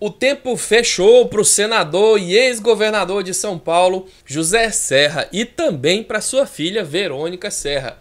O tempo fechou para o senador e ex-governador de São Paulo, José Serra, e também para sua filha, Verônica Serra.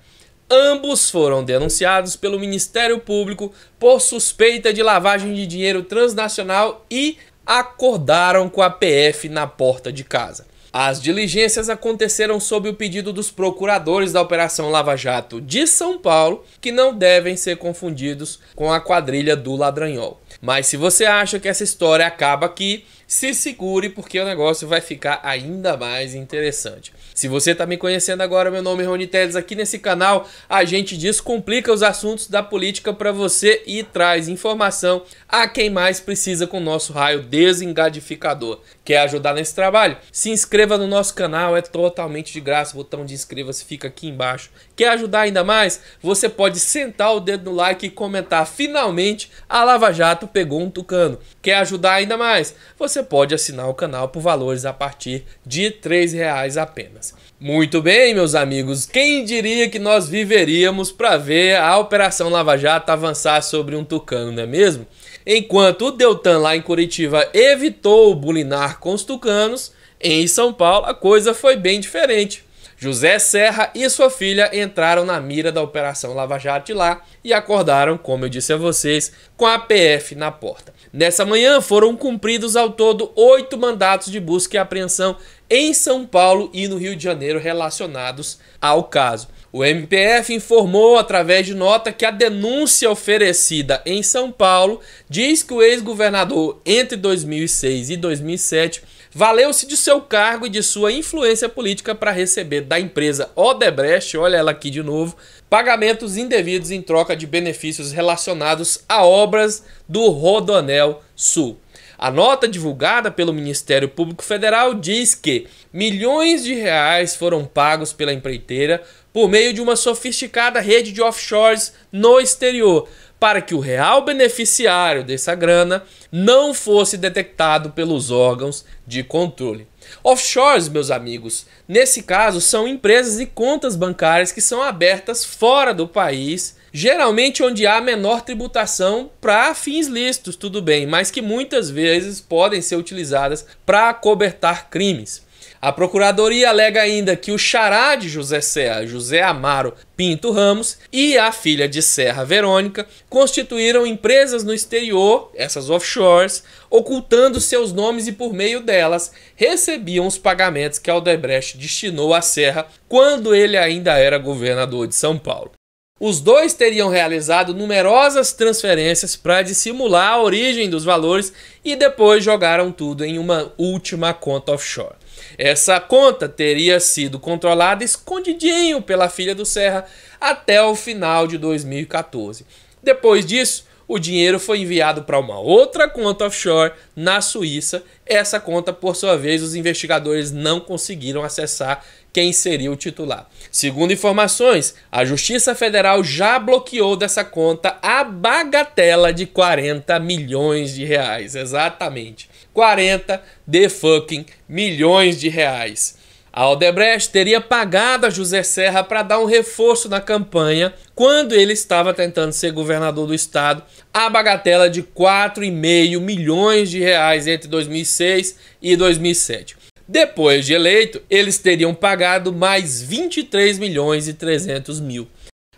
Ambos foram denunciados pelo Ministério Público por suspeita de lavagem de dinheiro transnacional e acordaram com a PF na porta de casa. As diligências aconteceram sob o pedido dos procuradores da Operação Lava Jato de São Paulo, que não devem ser confundidos com a quadrilha do Ladranhol. Mas se você acha que essa história acaba aqui, se segure porque o negócio vai ficar ainda mais interessante. Se você está me conhecendo agora, meu nome é Rony Teles, aqui nesse canal a gente descomplica os assuntos da política para você e traz informação a quem mais precisa com o nosso raio desengadificador. Quer ajudar nesse trabalho? Se inscreva no nosso canal, é totalmente de graça, o botão de inscreva-se fica aqui embaixo Quer ajudar ainda mais? Você pode sentar o dedo no like e comentar. Finalmente, a Lava Jato pegou um tucano. Quer ajudar ainda mais? Você pode assinar o canal por valores a partir de R$ reais apenas. Muito bem, meus amigos, quem diria que nós viveríamos para ver a Operação Lava Jato avançar sobre um tucano, não é mesmo? Enquanto o Deltan lá em Curitiba evitou bulinar com os tucanos, em São Paulo a coisa foi bem diferente. José Serra e sua filha entraram na mira da Operação Lava Jato lá e acordaram, como eu disse a vocês, com a PF na porta. Nessa manhã foram cumpridos ao todo oito mandatos de busca e apreensão em São Paulo e no Rio de Janeiro relacionados ao caso. O MPF informou através de nota que a denúncia oferecida em São Paulo diz que o ex-governador entre 2006 e 2007 valeu-se de seu cargo e de sua influência política para receber da empresa Odebrecht, olha ela aqui de novo, pagamentos indevidos em troca de benefícios relacionados a obras do Rodonel Sul. A nota divulgada pelo Ministério Público Federal diz que milhões de reais foram pagos pela empreiteira por meio de uma sofisticada rede de offshores no exterior para que o real beneficiário dessa grana não fosse detectado pelos órgãos de controle. Offshores, meus amigos, nesse caso são empresas e contas bancárias que são abertas fora do país, geralmente onde há menor tributação para fins lícitos, tudo bem, mas que muitas vezes podem ser utilizadas para cobertar crimes. A procuradoria alega ainda que o xará de José Serra, José Amaro Pinto Ramos, e a filha de Serra Verônica constituíram empresas no exterior, essas offshores, ocultando seus nomes e por meio delas recebiam os pagamentos que Aldebrecht destinou a Serra quando ele ainda era governador de São Paulo. Os dois teriam realizado numerosas transferências para dissimular a origem dos valores e depois jogaram tudo em uma última conta offshore. Essa conta teria sido controlada escondidinho pela filha do Serra até o final de 2014. Depois disso, o dinheiro foi enviado para uma outra conta offshore na Suíça. Essa conta, por sua vez, os investigadores não conseguiram acessar quem seria o titular. Segundo informações, a Justiça Federal já bloqueou dessa conta a bagatela de 40 milhões de reais. Exatamente. 40 de fucking milhões de reais. A Odebrecht teria pagado a José Serra para dar um reforço na campanha quando ele estava tentando ser governador do estado, a bagatela de 4,5 milhões de reais entre 2006 e 2007. Depois de eleito, eles teriam pagado mais 23 milhões e 300 mil.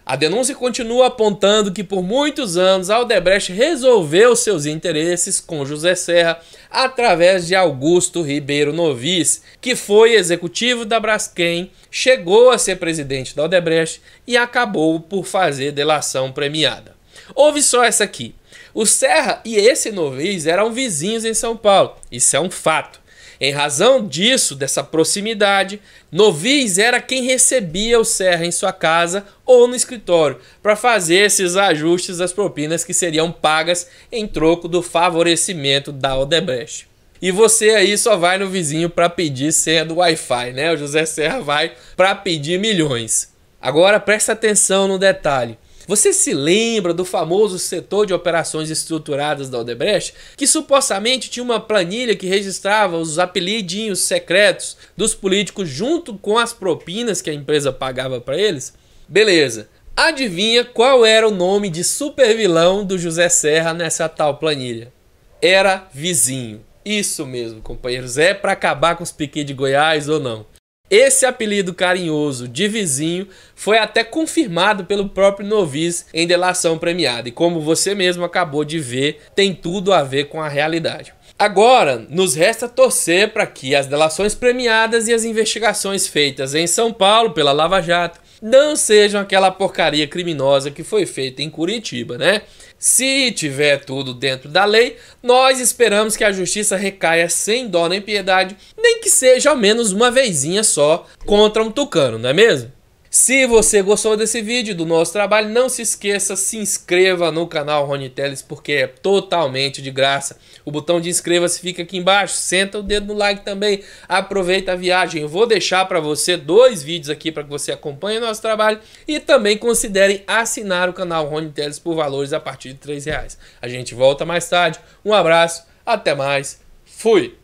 A denúncia continua apontando que por muitos anos Aldebrecht resolveu seus interesses com José Serra através de Augusto Ribeiro Novis, que foi executivo da Braskem, chegou a ser presidente da Aldebrecht e acabou por fazer delação premiada. Houve só essa aqui. O Serra e esse Novis eram vizinhos em São Paulo, isso é um fato. Em razão disso, dessa proximidade, Novis era quem recebia o Serra em sua casa ou no escritório para fazer esses ajustes das propinas que seriam pagas em troco do favorecimento da Odebrecht. E você aí só vai no vizinho para pedir senha do Wi-Fi, né? O José Serra vai para pedir milhões. Agora presta atenção no detalhe. Você se lembra do famoso setor de operações estruturadas da Odebrecht, que supostamente tinha uma planilha que registrava os apelidinhos secretos dos políticos junto com as propinas que a empresa pagava para eles? Beleza. Adivinha qual era o nome de supervilão do José Serra nessa tal planilha? Era vizinho. Isso mesmo, companheiros, é para acabar com os piquês de Goiás ou não. Esse apelido carinhoso de vizinho foi até confirmado pelo próprio Novis em delação premiada, e como você mesmo acabou de ver, tem tudo a ver com a realidade. Agora, nos resta torcer para que as delações premiadas e as investigações feitas em São Paulo pela Lava Jato não sejam aquela porcaria criminosa que foi feita em Curitiba, né? Se tiver tudo dentro da lei, nós esperamos que a justiça recaia sem dó nem piedade, nem que seja ao menos uma vezinha só contra um tucano, não é mesmo? Se você gostou desse vídeo, do nosso trabalho, não se esqueça, se inscreva no canal Rony Teles, porque é totalmente de graça. O botão de inscreva-se fica aqui embaixo, senta o dedo no like também, aproveita a viagem. Eu vou deixar para você dois vídeos aqui para que você acompanhe o nosso trabalho e também considerem assinar o canal Rony Teles por valores a partir de R$ reais. A gente volta mais tarde, um abraço, até mais, fui!